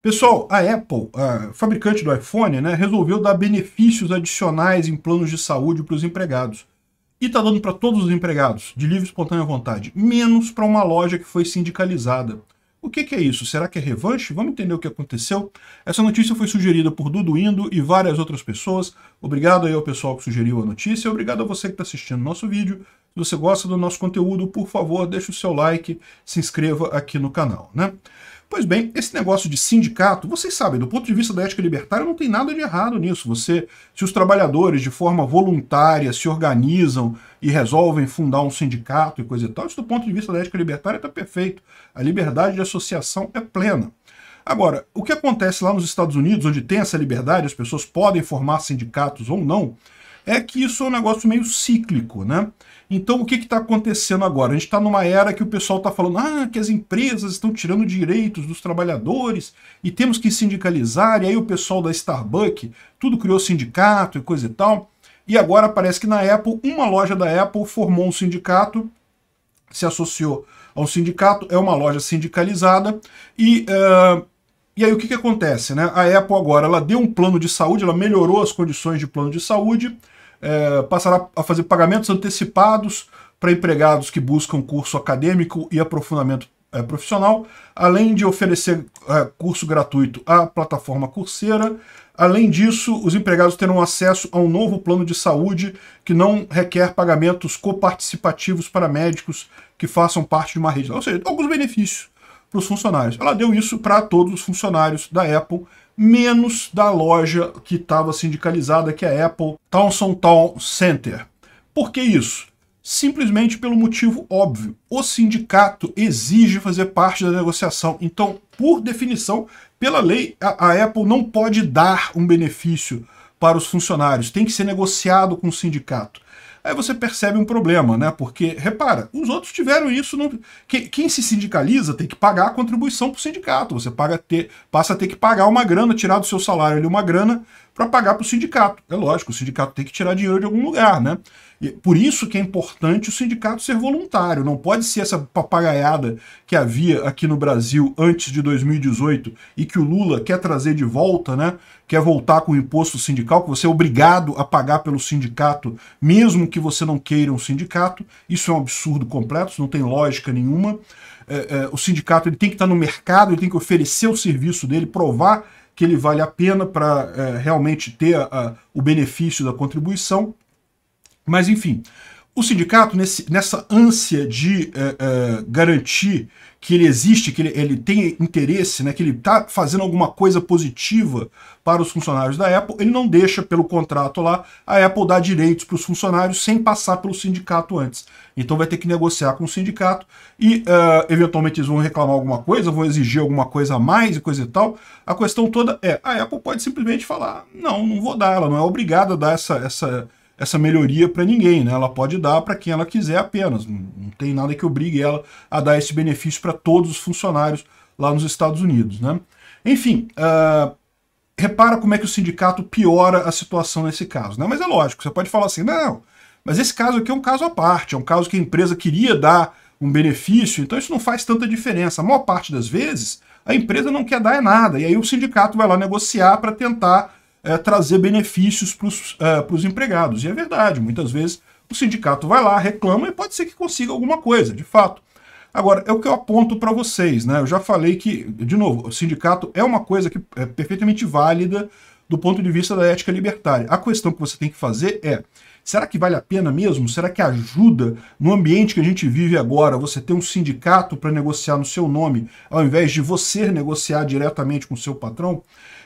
Pessoal, a Apple, a fabricante do iPhone, né, resolveu dar benefícios adicionais em planos de saúde para os empregados. E está dando para todos os empregados, de livre e espontânea vontade, menos para uma loja que foi sindicalizada. O que, que, é isso? Será que é revanche? Vamos entender o que aconteceu? Essa notícia foi sugerida por Dudu Indo e várias outras pessoas. Obrigado aí ao pessoal que sugeriu a notícia. Obrigado a você que está assistindo nosso vídeo. Se você gosta do nosso conteúdo, por favor, deixe o seu like, se inscreva aqui no canal. Né? Pois bem, esse negócio de sindicato, vocês sabem, do ponto de vista da ética libertária, não tem nada de errado nisso. Você, se os trabalhadores de forma voluntária se organizam e resolvem fundar um sindicato e coisa e tal, isso do ponto de vista da ética libertária está perfeito. A liberdade de associação é plena. Agora, o que acontece lá nos Estados Unidos, onde tem essa liberdade, as pessoas podem formar sindicatos ou não, é que isso é um negócio meio cíclico, né? Então o que está acontecendo agora? A gente está numa era que o pessoal está falando ah, que as empresas estão tirando direitos dos trabalhadores e temos que sindicalizar, e aí o pessoal da Starbucks tudo criou sindicato e coisa e tal. E agora parece que na Apple, uma loja da Apple formou um sindicato, se associou ao sindicato, é uma loja sindicalizada, e uh, e aí o que, que acontece? Né? A Apple agora ela deu um plano de saúde, ela melhorou as condições de plano de saúde, é, passará a fazer pagamentos antecipados para empregados que buscam curso acadêmico e aprofundamento é, profissional, além de oferecer é, curso gratuito à plataforma Coursera. Além disso, os empregados terão acesso a um novo plano de saúde que não requer pagamentos coparticipativos para médicos que façam parte de uma rede. Ou seja, alguns benefícios para os funcionários. Ela deu isso para todos os funcionários da Apple, menos da loja que estava sindicalizada, que é a Apple Townsend Town Center. Por que isso? Simplesmente pelo motivo óbvio. O sindicato exige fazer parte da negociação. Então, por definição, pela lei, a, a Apple não pode dar um benefício para os funcionários. Tem que ser negociado com o sindicato. Aí você percebe um problema, né? Porque, repara, os outros tiveram isso. No... Quem, quem se sindicaliza tem que pagar a contribuição para o sindicato. Você paga ter, passa a ter que pagar uma grana, tirar do seu salário ali uma grana para pagar para o sindicato. É lógico, o sindicato tem que tirar dinheiro de algum lugar, né? E por isso que é importante o sindicato ser voluntário. Não pode ser essa papagaiada que havia aqui no Brasil antes de 2018 e que o Lula quer trazer de volta, né? Quer voltar com o imposto sindical, que você é obrigado a pagar pelo sindicato, mesmo mesmo que você não queira um sindicato, isso é um absurdo completo, isso não tem lógica nenhuma. É, é, o sindicato ele tem que estar no mercado, ele tem que oferecer o serviço dele, provar que ele vale a pena para é, realmente ter a, a, o benefício da contribuição. Mas, enfim, o sindicato, nesse, nessa ânsia de uh, uh, garantir que ele existe, que ele, ele tem interesse, né, que ele está fazendo alguma coisa positiva para os funcionários da Apple, ele não deixa pelo contrato lá a Apple dar direitos para os funcionários sem passar pelo sindicato antes. Então vai ter que negociar com o sindicato e uh, eventualmente eles vão reclamar alguma coisa, vão exigir alguma coisa a mais e coisa e tal. A questão toda é, a Apple pode simplesmente falar, não, não vou dar, ela não é obrigada a dar essa, essa essa melhoria para ninguém, né? Ela pode dar para quem ela quiser apenas. Não tem nada que obrigue ela a dar esse benefício para todos os funcionários lá nos Estados Unidos, né? Enfim, uh, repara como é que o sindicato piora a situação nesse caso, né? Mas é lógico, você pode falar assim, não, mas esse caso aqui é um caso à parte, é um caso que a empresa queria dar um benefício, então isso não faz tanta diferença. A maior parte das vezes, a empresa não quer dar é nada, e aí o sindicato vai lá negociar para tentar é, trazer benefícios para os é, empregados. E é verdade, muitas vezes o sindicato vai lá, reclama e pode ser que consiga alguma coisa, de fato. Agora, é o que eu aponto para vocês, né? Eu já falei que, de novo, o sindicato é uma coisa que é perfeitamente válida do ponto de vista da ética libertária. A questão que você tem que fazer é: será que vale a pena mesmo? Será que ajuda no ambiente que a gente vive agora você ter um sindicato para negociar no seu nome, ao invés de você negociar diretamente com o seu patrão?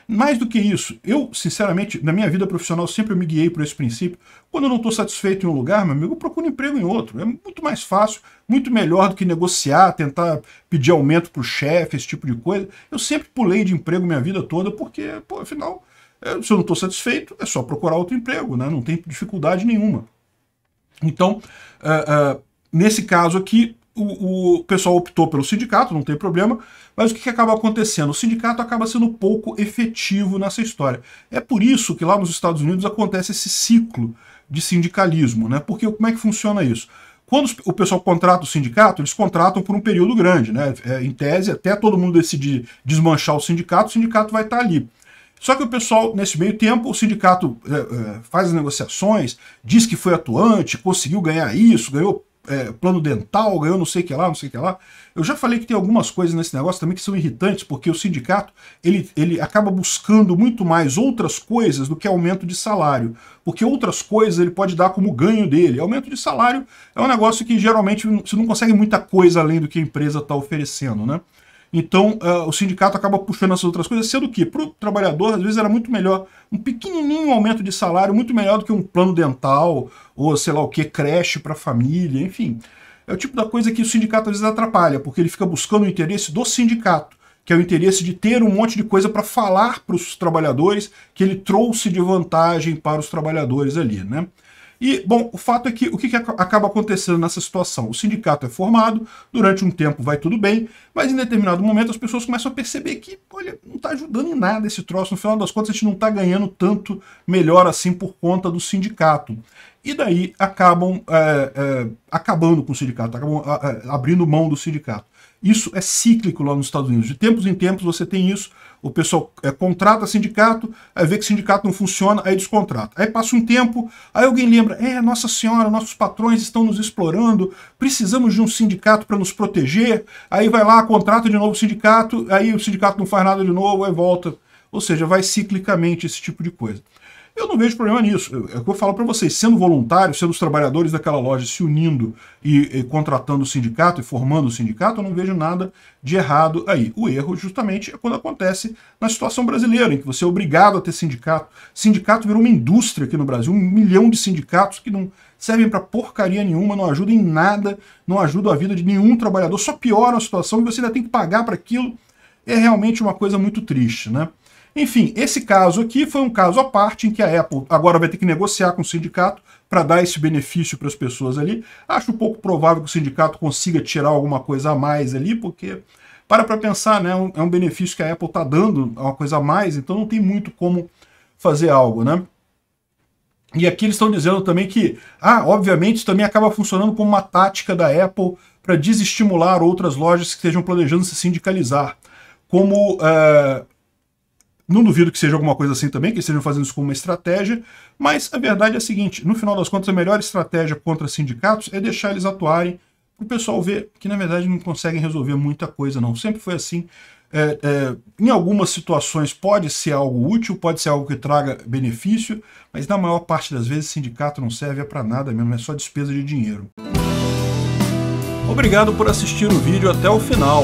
Mais do que isso, eu, sinceramente, na minha vida profissional sempre me guiei por esse princípio. Quando eu não estou satisfeito em um lugar, meu amigo, eu procuro emprego em outro. É muito mais fácil, muito melhor do que negociar, tentar pedir aumento para o chefe, esse tipo de coisa. Eu sempre pulei de emprego minha vida toda porque, pô, afinal, é, se eu não estou satisfeito, é só procurar outro emprego, né? não tem dificuldade nenhuma. Então, uh, uh, nesse caso aqui, o, o, pessoal optou pelo sindicato, não tem problema, mas o que, que, acaba acontecendo? O sindicato acaba sendo pouco efetivo nessa história. É por isso que lá nos Estados Unidos acontece esse ciclo de sindicalismo, né? Porque como é que funciona isso? Quando o pessoal contrata o sindicato, eles contratam por um período grande, né? É, em tese, até todo mundo decidir desmanchar o sindicato, o sindicato vai estar tá ali. Só que o pessoal, nesse meio tempo, o sindicato é, é, faz as negociações, diz que foi atuante, conseguiu ganhar isso, ganhou é, plano dental, ganhou não sei o que lá, não sei o que lá. Eu já falei que tem algumas coisas nesse negócio também que são irritantes, porque o sindicato ele, ele acaba buscando muito mais outras coisas do que aumento de salário, porque outras coisas ele pode dar como ganho dele. Aumento de salário é um negócio que geralmente você não consegue muita coisa além do que a empresa está oferecendo, né? Então, uh, o sindicato acaba puxando essas outras coisas, sendo que, para o trabalhador, às vezes era muito melhor um pequenininho aumento de salário, muito melhor do que um plano dental, ou sei lá o que, creche para a família, enfim. É o tipo da coisa que o sindicato às vezes atrapalha, porque ele fica buscando o interesse do sindicato, que é o interesse de ter um monte de coisa para falar para os trabalhadores que ele trouxe de vantagem para os trabalhadores ali, né? E, bom, o fato é que o que, que acaba acontecendo nessa situação? O sindicato é formado, durante um tempo vai tudo bem, mas em determinado momento as pessoas começam a perceber que, olha, não está ajudando em nada esse troço, no final das contas a gente não está ganhando tanto melhor assim por conta do sindicato. E daí acabam é, é, acabando com o sindicato, acabam abrindo mão do sindicato. Isso é cíclico lá nos Estados Unidos. De tempos em tempos você tem isso. O pessoal é, contrata sindicato, aí vê que sindicato não funciona, aí descontrata. Aí passa um tempo, aí alguém lembra: é, Nossa Senhora, nossos patrões estão nos explorando, precisamos de um sindicato para nos proteger. Aí vai lá, contrata de novo o sindicato, aí o sindicato não faz nada de novo, aí volta. Ou seja, vai ciclicamente esse tipo de coisa. Eu não vejo problema nisso. É o que eu falo para vocês, sendo voluntário, sendo os trabalhadores daquela loja se unindo e, e, contratando o sindicato e formando o sindicato, eu não vejo nada de errado aí. O erro, justamente, é quando acontece na situação brasileira, em que você é obrigado a ter sindicato. Sindicato virou uma indústria aqui no Brasil, um milhão de sindicatos que não servem para porcaria nenhuma, não ajudam em nada, não ajudam a vida de nenhum trabalhador, só pioram a situação e você ainda tem que pagar para aquilo. É realmente uma coisa muito triste, né? Enfim, esse caso aqui foi um caso à parte em que a Apple agora vai ter que negociar com o sindicato para dar esse benefício para as pessoas ali. Acho pouco provável que o sindicato consiga tirar alguma coisa a mais ali, porque para para pensar, né, é, é um benefício que a Apple está dando, é uma coisa a mais, então não tem muito como fazer algo, né? E aqui eles estão dizendo também que, ah, obviamente isso também acaba funcionando como uma tática da Apple para desestimular outras lojas que estejam planejando se sindicalizar. Como uh, não duvido que seja alguma coisa assim também, que estejam fazendo isso como uma estratégia, mas a verdade é a seguinte, no final das contas, a melhor estratégia contra sindicatos é deixar eles atuarem para o pessoal ver que, na verdade, não conseguem resolver muita coisa, não. Sempre foi assim. É, é, em algumas situações pode ser algo útil, pode ser algo que traga benefício, mas na maior parte das vezes sindicato não serve é para nada mesmo, é só despesa de dinheiro. Obrigado por assistir o vídeo até o final.